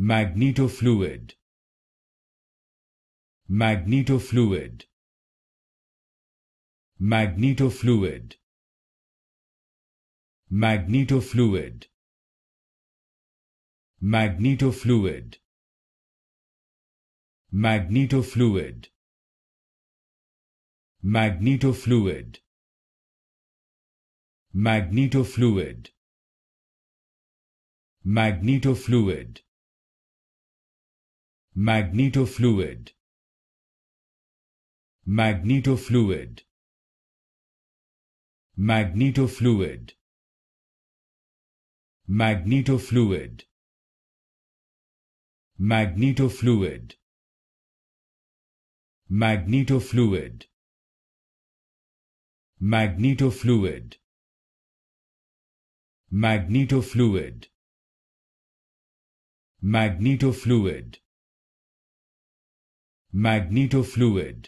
magnetofluid magnetofluid magnetofluid magnetofluid magnetofluid magnetofluid magnetofluid magnetofluid magnetofluid magnetofluid magnetofluid magnetofluid magnetofluid magnetofluid magnetofluid magnetofluid magnetofluid magnetofluid magnetofluid